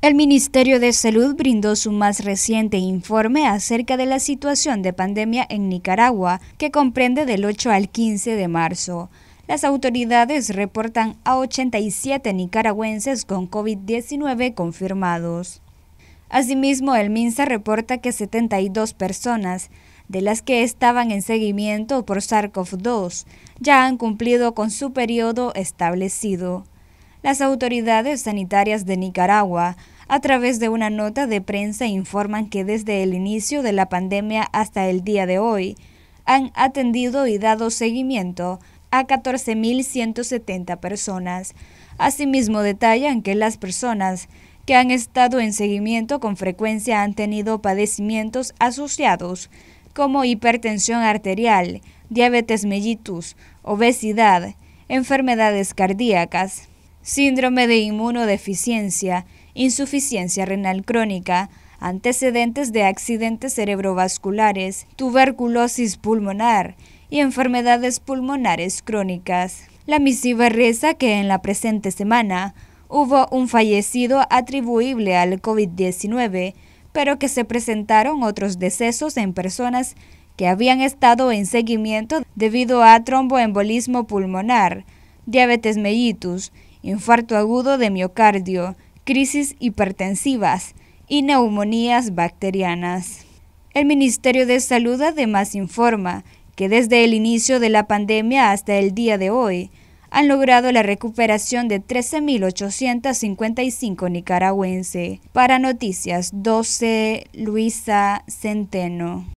El Ministerio de Salud brindó su más reciente informe acerca de la situación de pandemia en Nicaragua, que comprende del 8 al 15 de marzo. Las autoridades reportan a 87 nicaragüenses con COVID-19 confirmados. Asimismo, el MINSA reporta que 72 personas, de las que estaban en seguimiento por SARS-CoV-2, ya han cumplido con su periodo establecido. Las autoridades sanitarias de Nicaragua, a través de una nota de prensa, informan que desde el inicio de la pandemia hasta el día de hoy, han atendido y dado seguimiento a 14.170 personas. Asimismo, detallan que las personas que han estado en seguimiento con frecuencia han tenido padecimientos asociados como hipertensión arterial, diabetes mellitus, obesidad, enfermedades cardíacas, síndrome de inmunodeficiencia, insuficiencia renal crónica, antecedentes de accidentes cerebrovasculares, tuberculosis pulmonar y enfermedades pulmonares crónicas. La misiva reza que en la presente semana hubo un fallecido atribuible al COVID-19, pero que se presentaron otros decesos en personas que habían estado en seguimiento debido a tromboembolismo pulmonar, diabetes mellitus infarto agudo de miocardio, crisis hipertensivas y neumonías bacterianas. El Ministerio de Salud además informa que desde el inicio de la pandemia hasta el día de hoy han logrado la recuperación de 13.855 nicaragüenses. Para Noticias 12, Luisa Centeno.